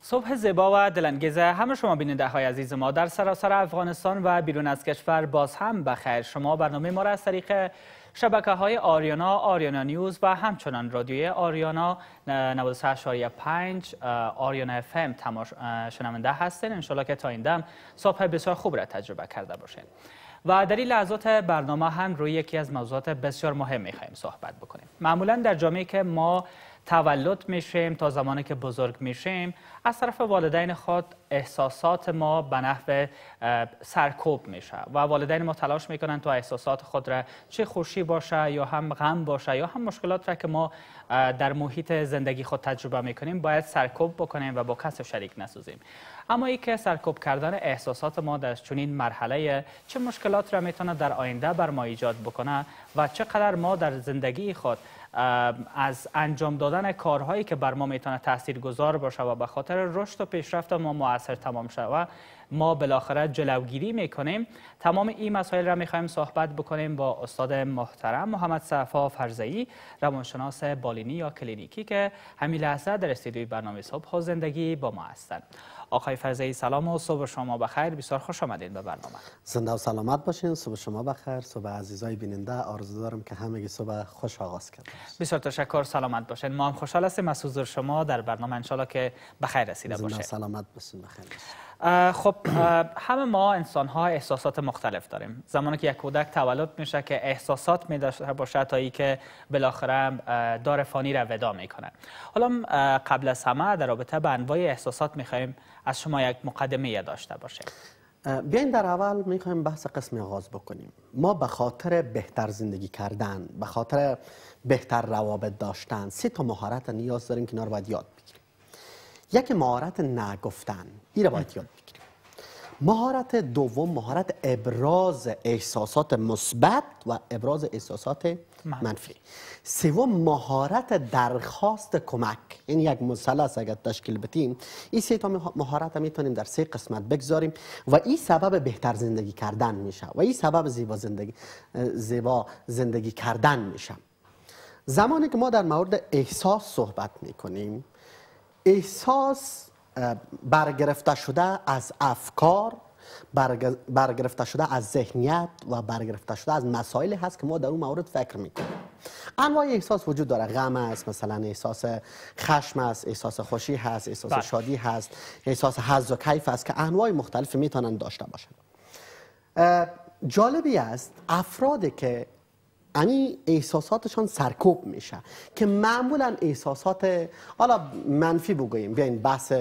صبح زیبا و دلانگیزه همه شما بیننده های عزیز ما در سراسر افغانستان و بیرون از کشور باز هم بخیر شما برنامه ما را از طریق شبکه های آریانا، آریانا نیوز و همچنان رادیوی آریانا 98.5 آریانا اف ام شنونده هستین انشالله که تا این دم صبح بسیار خوب را تجربه کرده باشین و در این لحظات برنامه هم روی یکی از موضوعات بسیار مهم خواهیم صحبت بکنیم معمولا در جامعه که ما تولد میشیم تا زمانی که بزرگ میشیم از طرف والدین خود احساسات ما به نحو سرکوب میشه و والدین ما تلاش میکنن تا احساسات خود را چه خوشی باشه یا هم غم باشه یا هم مشکلات را که ما در محیط زندگی خود تجربه میکنیم باید سرکوب بکنیم و با کس شریک نسوزیم اما ای که سرکوب کردن احساسات ما در چنین مرحله چه مشکلات را میتونه در آینده بر ما ایجاد بکنه و چقدر ما در زندگی خود از انجام دادن کارهایی که بر ما میتونه تاثیر گذار باشه و به خاطر رشد و پیشرفت ما موثر تمام و ما بالاخره جلوگیری میکنیم تمام این مسائل را میخوایم صحبت بکنیم با استاد محترم محمد صفا فرزایی روانشناس بالینی یا کلینیکی که همین لحظه در استودیوی برنامه صبح زندگی با ما هستند آقای فرزهی سلام و صبح شما بخیر بسیار خوش آمدین به برنامه زنده و سلامت باشین صبح شما بخیر صبح عزیزای بیننده آرزو دارم که گی صبح خوش آغاز کرده بسیار تشکر سلامت باشین ما هم خوشحال هستیم از حضور شما در برنامه انشالله که بخیر رسیده باشه زنده سلامت باشین بخیر خب همه ما انسان ها احساسات مختلف داریم زمانی که یک کودک تولد میشه که احساسات می داشته باشه تا ای که بالاخره دار فانی را ودا میکنه حالا قبل از همه در رابطه به انواع احساسات میخوایم از شما یک مقدمه داشته باشیم بیاین در اول میخوایم بحث قسم آغاز بکنیم ما به خاطر بهتر زندگی کردن به خاطر بهتر روابط داشتن سه تا مهارت نیاز داریم که یاد یک مهارت نگفتن این رو باید یاد بگیریم مهارت دوم مهارت ابراز احساسات مثبت و ابراز احساسات منفی سوم مهارت درخواست کمک این یعنی یک مثلث اگر تشکیل بدیم این سه تا مهارت میتونیم در سه قسمت بگذاریم و این سبب بهتر زندگی کردن میشه و این سبب زیبا زندگی زیبا زندگی کردن میشه زمانی که ما در مورد احساس صحبت میکنیم احساس برگرفته شده از افکار برگرفته شده از ذهنیت و برگرفته شده از مسائل هست که ما در اون مورد فکر میکنیم انواع احساس وجود داره غم است مثلا احساس خشم است احساس خوشی هست احساس بله. شادی هست احساس حظ و کیف است که انواع مختلف میتونن داشته باشن جالبی است افرادی که یعنی احساساتشان سرکوب میشه که معمولا احساسات حالا منفی بگوییم بیاین بحث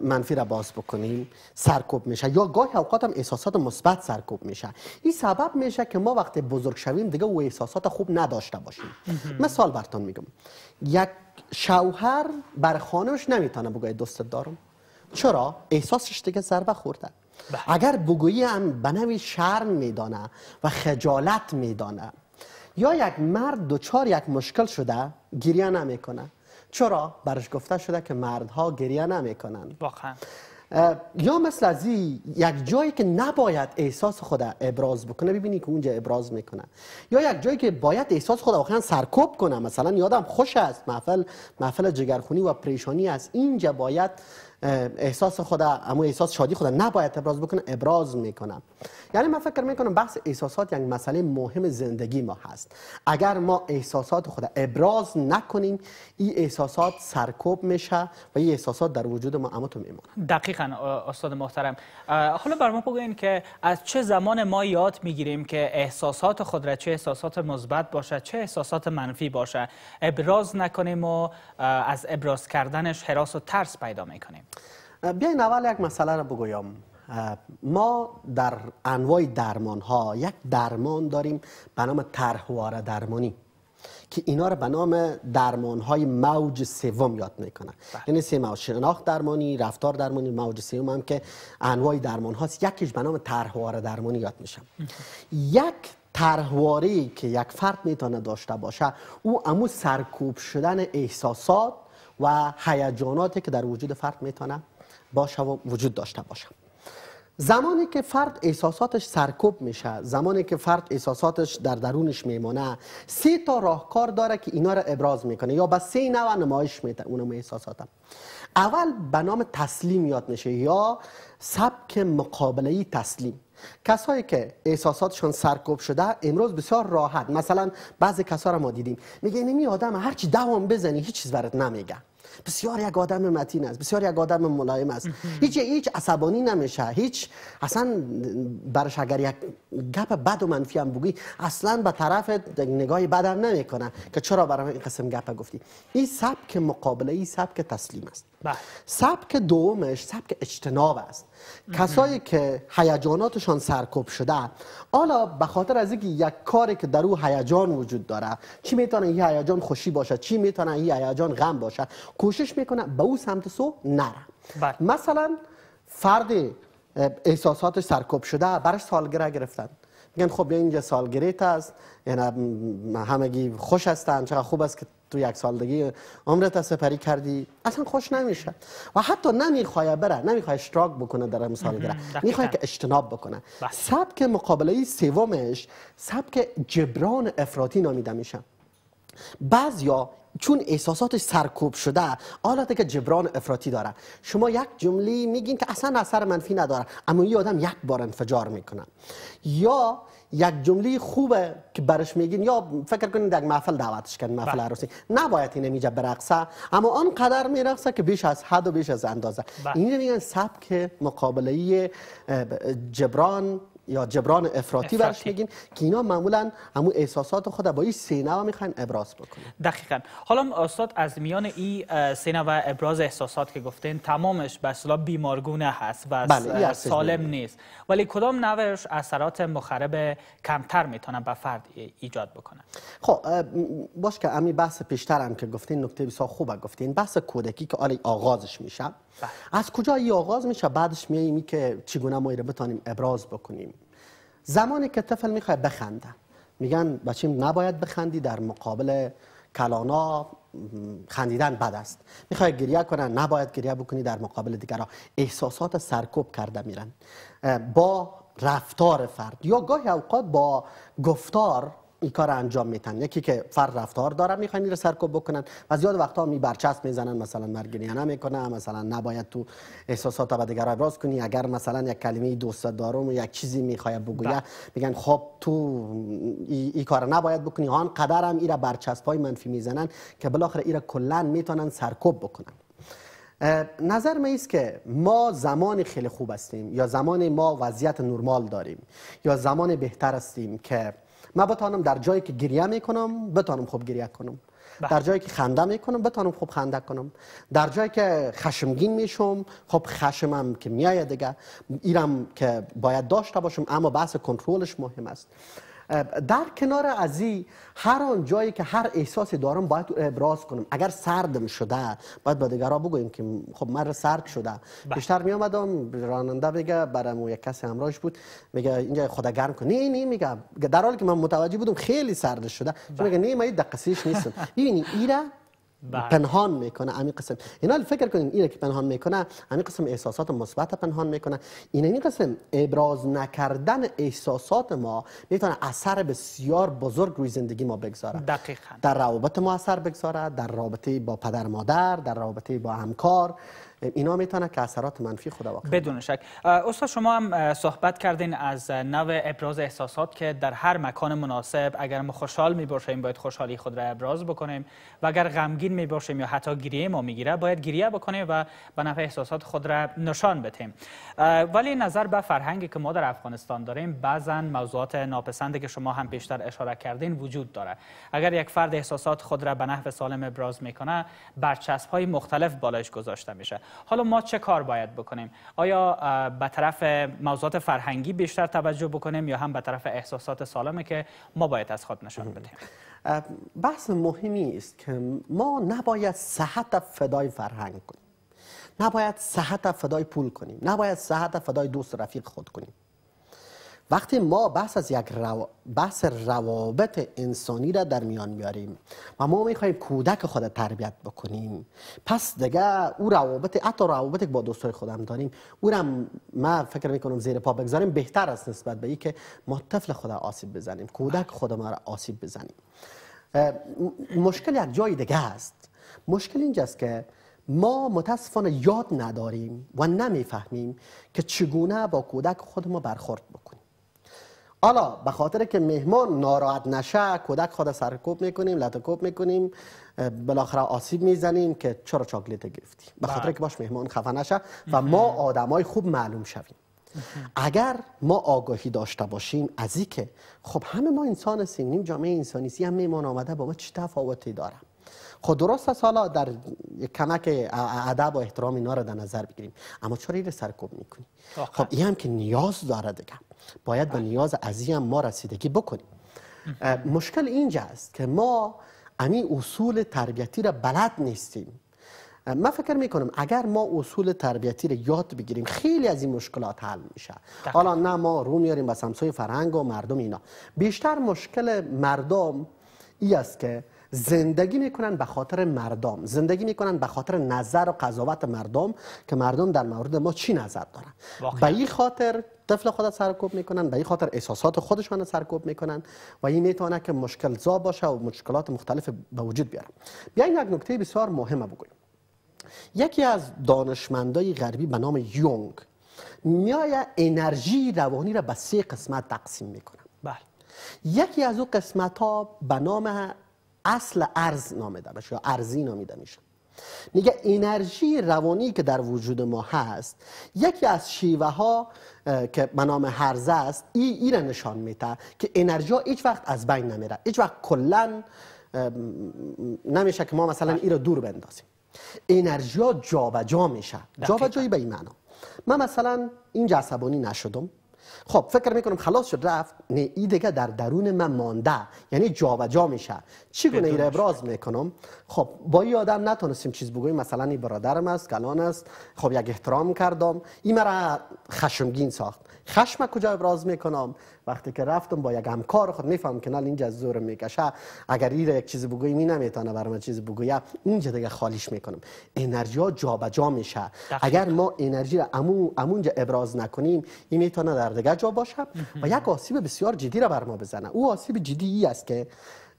منفی را باز بکنیم سرکوب میشه یا گاهی اوقات هم احساسات مثبت سرکوب میشه این سبب میشه که ما وقتی بزرگ شویم دیگه او احساسات خوب نداشته باشیم مثال برتان میگم یک شوهر بر خانمش نمیتونه بگه دوست دارم چرا احساسش دیگه ضربه خورده بله. اگر بگویی هم به شرم میدانه و خجالت میدانه یا یک مرد دوچار یک مشکل شده گریه نمیکنه چرا برش گفته شده که مردها گریه نمیکنن واقعا یا مثل از یک جایی که نباید احساس خود ابراز بکنه ببینی که اونجا ابراز میکنه یا یک جایی که باید احساس خود واقعا سرکوب کنه مثلا یادم خوش است محفل محفل جگرخونی و پریشانی است اینجا باید احساس خدا امو احساس شادی خدا نباید ابراز بکنه ابراز میکنم یعنی من فکر میکنم بحث احساسات یک مسئله مهم زندگی ما هست اگر ما احساسات خدا ابراز نکنیم این احساسات سرکوب میشه و این احساسات در وجود ما تو میمونه دقیقا استاد محترم حالا بر ما بگوین که از چه زمان ما یاد میگیریم که احساسات خود را چه احساسات مثبت باشه چه احساسات منفی باشه ابراز نکنیم و از ابراز کردنش حراس و ترس پیدا میکنیم بیاین اول یک مسئله رو بگویم ما در انواع درمان ها یک درمان داریم به نام ترهواره درمانی که اینا رو به نام درمان های موج سوم یاد میکنن بله. یعنی سه موج شناخت درمانی رفتار درمانی موج سوم هم که انواع درمان هاست یکیش به نام طرحواره درمانی یاد میشم یک ترهواری که یک فرد میتونه داشته باشه او امو سرکوب شدن احساسات و هیجاناتی که در وجود فرد میتونه باشه و وجود داشته باشه زمانی که فرد احساساتش سرکوب میشه زمانی که فرد احساساتش در درونش میمونه سه تا راهکار داره که اینا رو ابراز میکنه یا به سه نوع نمایش میده اونم احساساتم اول به نام تسلیم یاد میشه یا سبک مقابله تسلیم کسایی که احساساتشون سرکوب شده امروز بسیار راحت مثلا بعضی کسا را ما دیدیم میگه این آدم هرچی دوام بزنی هیچ چیز برات نمیگه بسیار یک آدم متین است بسیار یک آدم ملایم است هیچ هیچ عصبانی نمیشه هیچ اصلا برش اگر یک گپ بد و منفی هم بگی اصلا به طرف نگاه بدم نمیکنه که چرا برام این قسم گپ گفتی این سبک مقابله این سبک تسلیم است بله. سبک دومش سبک اجتناب است کسایی که هیجاناتشان سرکوب شده حالا به خاطر از اینکه یک کاری که در او هیجان وجود داره چی میتونه این هیجان خوشی باشه چی میتونه این هیجان غم باشه کوشش میکنه به اون سمت سو نره بله. مثلا فرد احساساتش سرکوب شده برش سالگره گرفتن میگن خب اینجا سالگریت است یعنی همگی خوش هستن چقدر خوب است که تو یک دیگه عمرت سپری کردی اصلا خوش نمیشه و حتی نمیخواد بره نمیخواد اشتراک بکنه در مسالگره میخواد که اجتناب بکنه بله. سبک مقابله سومش سبک جبران افراطی نامیده میشه بعضیا چون احساساتش سرکوب شده حالتی که جبران افراطی داره شما یک جمله میگین که اصلا اثر منفی نداره اما این آدم یک بار انفجار میکنه یا یک جمله خوبه که برش میگین یا فکر کنین در محفل دعوتش کردن محفل بله. عروسی نباید این میجا برقصه اما قدر میرقصه که بیش از حد و بیش از اندازه بله. اینو میگن سبک مقابله جبران یا جبران افراطی برش میگین که اینا معمولا همو احساسات خود با این سینه و میخواین ابراز بکنن دقیقا حالا استاد از میان این سینه و ابراز احساسات که گفتین تمامش به اصطلاح بیمارگونه هست و بله، سالم نیست ولی کدام نوش اثرات مخرب کمتر میتونه به فرد ایجاد بکنه خب باش که امی بحث پیشتر هم که گفتین نکته بسیار خوبه گفتین بحث کودکی که آلی آغازش میشه بله. از کجا این آغاز میشه بعدش میاییم که چگونه ما ایره ابراز بکنیم زمانی که طفل میخواد بخنده میگن بچیم نباید بخندی در مقابل کلانا خندیدن بد است میخوای گریه کنن نباید گریه بکنی در مقابل دیگران احساسات سرکوب کرده میرن با رفتار فرد یا گاهی اوقات با گفتار این کار انجام میتن یکی که فر رفتار دارن میخوان این رو سرکوب بکنن و زیاد وقتا می برچست میزنن مثلا نه میکنه مثلا نباید تو احساسات به دیگر ابراز کنی اگر مثلا یک کلمه دوست دارم و یک چیزی میخواد بگویه بله. میگن خب تو این ای کار نباید بکنی آن این را برچسب های منفی میزنن که بالاخره را کلا میتونن سرکوب بکنن نظر من است که ما زمان خیلی خوب هستیم یا زمان ما وضعیت نرمال داریم یا زمان بهتر هستیم که من بتانم در جایی که گریه میکنم بتانم خوب گریه کنم بله. در جایی که خنده میکنم بتانم خوب خنده کنم در جایی که خشمگین میشم خوب خشمم که میایه دیگه ایرم که باید داشته باشم اما بحث کنترلش مهم است در کنار ازی هر آن جایی که هر احساسی دارم باید ابراز کنم اگر سردم شده باید به دیگرا بگویم که خب من سرد شده بله. بیشتر می آمدم راننده بگه برام یک کس همراهش بود میگه اینجا خدا گرم کن نه نه میگه در حالی که من متوجه بودم خیلی سردش شده بله. میگه نه من دقیقش نیستم ببینید ایرا بله. پنهان میکنه همین قسم اینا فکر کنین اینه که پنهان میکنه همین قسم احساسات مثبت پنهان میکنه این این قسم ابراز نکردن احساسات ما میتونه اثر بسیار بزرگ روی زندگی ما بگذاره دقیقا در روابط ما اثر بگذاره در رابطه با پدر مادر در رابطه با همکار اینا میتونه که اثرات منفی خود واقع بدون شک استاد شما هم صحبت کردین از نوع ابراز احساسات که در هر مکان مناسب اگر ما خوشحال می باید خوشحالی خود را ابراز بکنیم و اگر غمگین می یا حتی گریه ما میگیره باید گریه بکنیم و به نفع احساسات خود را نشان بدیم ولی نظر به فرهنگی که ما در افغانستان داریم بعضا موضوعات ناپسندی که شما هم بیشتر اشاره کردین وجود داره اگر یک فرد احساسات خود را به نحو سالم ابراز میکنه برچسب های مختلف بالایش گذاشته میشه حالا ما چه کار باید بکنیم آیا به طرف موضوعات فرهنگی بیشتر توجه بکنیم یا هم به طرف احساسات سالمه که ما باید از خود نشان بدیم بحث مهمی است که ما نباید صحت فدای فرهنگ کنیم نباید صحت فدای پول کنیم نباید صحت فدای دوست رفیق خود کنیم وقتی ما بحث از یک بحث روابط انسانی را در میان میاریم و ما میخواهیم کودک خود تربیت بکنیم پس دیگه او روابط حتی روابط با دوستای خودم داریم او را ما فکر میکنم زیر پا بگذاریم بهتر است نسبت به اینکه ما طفل خود آسیب بزنیم کودک خود ما را آسیب بزنیم مشکل یک جای دیگه است مشکل اینجاست که ما متاسفانه یاد نداریم و نمیفهمیم که چگونه با کودک خود ما برخورد بکنیم حالا به خاطر که مهمان ناراحت نشه کودک خود سرکوب میکنیم لتکوب میکنیم بالاخره آسیب میزنیم که چرا چاکلیت گرفتی به خاطر بله. که باش مهمان خفه نشه و ما آدمای خوب معلوم شویم اگر ما آگاهی داشته باشیم از که خب همه ما انسان هستیم نیم جامعه انسانی هم مهمان آمده با ما چه تفاوتی داره خب درست است حالا در کمک ادب و احترام اینا در نظر بگیریم اما چرا این سرکوب میکنی خب این هم که نیاز داره دیگه باید به نیاز هم ما رسیدگی بکنیم مشکل اینجا است که ما امی اصول تربیتی را بلد نیستیم من فکر می کنم اگر ما اصول تربیتی را یاد بگیریم خیلی از این مشکلات حل میشه حالا نه ما رو میاریم به سمسوی فرهنگ و مردم اینا بیشتر مشکل مردم ای است که زندگی میکنن به خاطر مردم زندگی میکنن به خاطر نظر و قضاوت مردم که مردم در مورد ما چی نظر دارن به این خاطر طفل خود سرکوب میکنن به این خاطر احساسات خودشان سرکوب میکنن و این میتونه که مشکل زا باشه و مشکلات مختلف به وجود بیاره بیاین یک نکته بسیار مهمه بگویم یکی از دانشمندای غربی به نام یونگ میای انرژی روانی را به سه قسمت تقسیم میکنه بله یکی از او قسمت ها به نام اصل ارز میشه یا ارزی میشه میگه انرژی روانی که در وجود ما هست یکی از شیوه ها که به نام هرزه است ای ای را نشان میده که انرژی ها هیچ وقت از بین نمیره هیچ وقت کلا نمیشه که ما مثلا ای را دور بندازیم انرژی ها جا میشه جایی به این معنا من مثلا اینجا عصبانی نشدم خب فکر میکنم خلاص شد رفت نه ای دیگه در درون من مانده یعنی و جا میشه گونه را ابراز میکنم خب با این آدم نتونستیم چیز بگویم مثلا این برادرم است کلان است خب یک احترام کردم این مرا خشمگین ساخت خشم کجا ابراز میکنم وقتی که رفتم با یک همکار خود میفهم که نال اینجا از زور میکشه اگر این یک چیز بگوی می نمیتونه برام چیز بگویم اینجا دیگه خالیش میکنم انرژی ها جابجا میشه اگر ما انرژی را امونجا ابراز نکنیم این میتونه در دیگه جا باشه و یک آسیب بسیار جدی را بر ما بزنه او آسیب جدی ای است که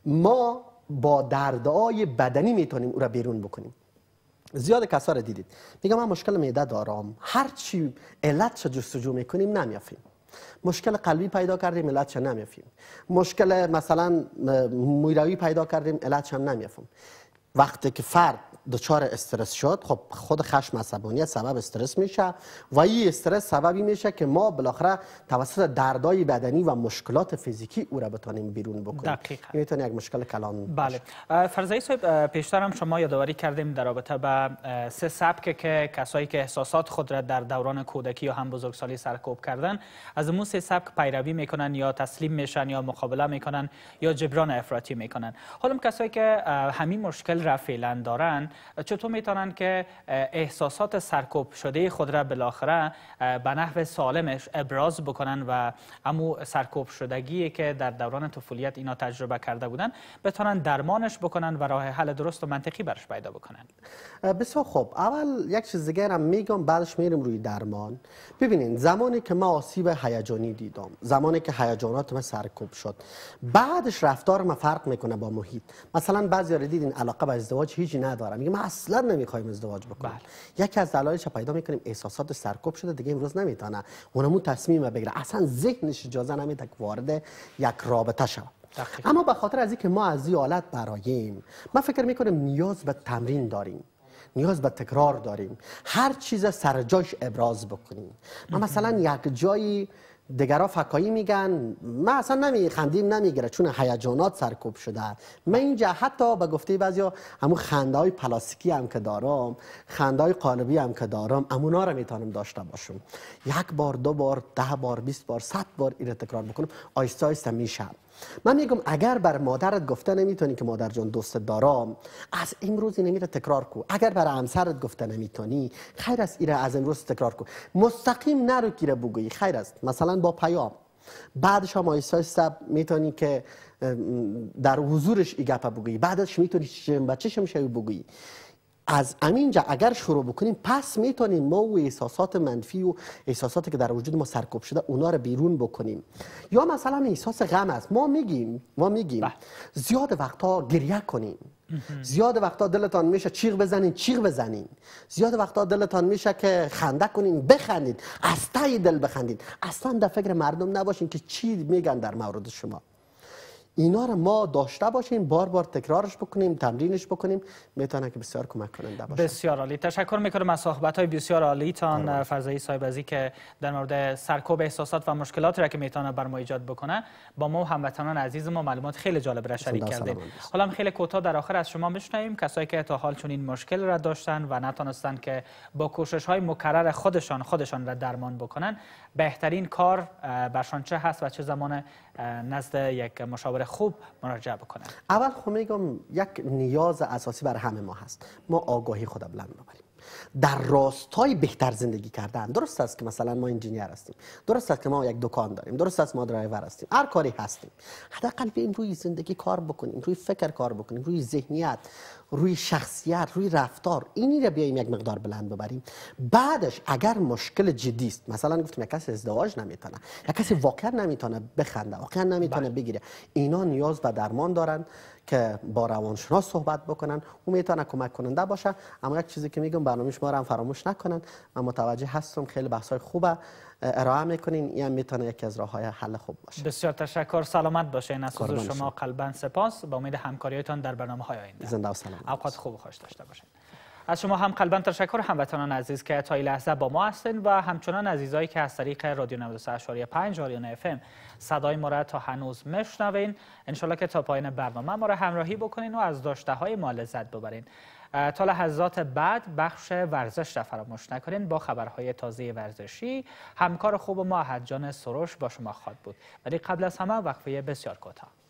ما با دردهای بدنی میتونیم او را بیرون بکنیم زیاد کسا را دیدید میگم من مشکل معده دارم هر چی علت جستجو میکنیم نمیافیم مشکل قلبی پیدا کردیم علتش چه مشکل مثلا مویروی پیدا کردیم علت هم نمیفهم وقتی که فرد دچار استرس شد خب خود خشم عصبانیت سبب استرس میشه و این استرس سببی میشه که ما بالاخره توسط دردای بدنی و مشکلات فیزیکی او را بتانیم بیرون بکنیم دقیقاً یک مشکل کلان بله فرضیه صاحب پیشتر هم شما یادآوری کردیم در رابطه به سه سبک که کسایی که احساسات خود را در دوران کودکی یا هم بزرگسالی سرکوب کردن از اون سه سبک پیروی میکنن یا تسلیم میشن یا مقابله میکنن یا جبران افراطی میکنن حالا کسایی که همین مشکل را فعلا دارن چطور میتونن که احساسات سرکوب شده خود را بالاخره به نحو سالمش ابراز بکنن و امو سرکوب شدگی که در دوران طفولیت اینا تجربه کرده بودن بتونن درمانش بکنن و راه حل درست و منطقی برش پیدا بکنن بسیار خوب اول یک چیز دیگه هم میگم بعدش میریم روی درمان ببینین زمانی که ما آسیب هیجانی دیدم زمانی که هیجانات ما سرکوب شد بعدش رفتار ما فرق میکنه با محیط مثلا بعضی دیدین علاقه به ازدواج هیچی ندارم ما اصلا نمیخوایم ازدواج بکنیم بله. یکی از دلایلش پیدا میکنیم احساسات سرکوب شده دیگه امروز نمیتونه اونمون تصمیم بگیره اصلا ذهنش اجازه نمیده که وارد یک رابطه شود اما به خاطر از اینکه ما از این حالت براییم ما فکر میکنیم نیاز به تمرین داریم نیاز به تکرار داریم هر چیز سر جاش ابراز بکنیم ما مثلا یک جایی دگرا فکایی میگن من اصلا نمی خندیم نمیگیره چون هیجانات سرکوب شده من اینجا حتی به گفته بعضیا همون خنده های پلاستیکی هم که دارم خنده های قالبی هم که دارم امونا رو میتونم داشته باشم یک بار دو بار ده بار بیست بار صد بار این تکرار بکنم آیسته آیسته میشم من میگم اگر بر مادرت گفته نمیتونی که مادر جان دوست دارم از امروز این میره تکرار کو اگر بر همسرت گفته نمیتونی خیر است ایره از امروز تکرار کو مستقیم نرو کیره بگویی خیر است مثلا با پیام بعدش هم احساس سب میتونی که در حضورش گپه بگویی بعدش میتونی و چشم شوی بگویی از امینجا اگر شروع بکنیم پس میتونیم ما و احساسات منفی و احساساتی که در وجود ما سرکوب شده اونا رو بیرون بکنیم یا مثلا احساس غم است ما میگیم ما میگیم بله. زیاد وقتا گریه کنیم زیاد وقتا دلتان میشه چیغ بزنین چیغ بزنین زیاد وقتا دلتان میشه که خنده کنین بخندین از تای دل بخندین اصلا در فکر مردم نباشین که چی میگن در مورد شما اینا رو ما داشته باشیم بار بار تکرارش بکنیم تمرینش بکنیم میتونه که بسیار کمک کننده باشه بسیار عالی تشکر میکنم از صحبت های بسیار عالی تان فضایی که در مورد سرکوب احساسات و مشکلات را که میتونه بر ما ایجاد بکنه با ما هموطنان عزیز ما معلومات خیلی جالب را شریک کرده حالا خیلی کوتاه در آخر از شما میشنویم کسایی که تا حال چنین مشکل را داشتن و نتونستن که با کوشش های مکرر خودشان خودشان را درمان بکنن بهترین کار برشان چه هست و چه زمان نزد یک مشاور خوب مراجعه بکنه اول خب میگم یک نیاز اساسی بر همه ما هست ما آگاهی خود بلند ببریم در راستای بهتر زندگی کردن درست است که مثلا ما انجینیر هستیم درست است که ما یک دکان داریم درست است ما درایور هستیم هر کاری هستیم حداقل این روی زندگی کار بکنیم روی فکر کار بکنیم روی ذهنیت روی شخصیت روی رفتار اینی رو بیایم یک مقدار بلند ببریم بعدش اگر مشکل جدی است مثلا گفتم یک کسی ازدواج نمیتونه یک کسی واقعا نمیتونه بخنده واقعا نمیتونه بله. بگیره اینا نیاز و درمان دارن که با روانشناس صحبت بکنن او میتونه کمک کننده باشه اما یک چیزی که میگم برنامه شما رو هم فراموش نکنن من متوجه هستم خیلی بحث خوبه ارائه میکنین این میتونه یکی از راه های حل خوب باشه بسیار تشکر سلامت باشین از حضور شما, قلبا سپاس با امید همکاریتان در برنامه های آینده زنده و اوقات خوب و خوش داشته باشین از شما هم قلبا تشکر هموطنان عزیز که تا این لحظه با ما هستین و همچنان عزیزایی که از طریق رادیو 93.5 رادیو اف صدای ما را تا هنوز مشنوین انشالله که تا پایین برنامه ما را همراهی بکنین و از داشته های ما لذت ببرین تا لحظات بعد بخش ورزش را فراموش نکنین با خبرهای تازه ورزشی همکار خوب ما حجان سروش با شما خواهد بود ولی قبل از همه وقفه بسیار کوتاه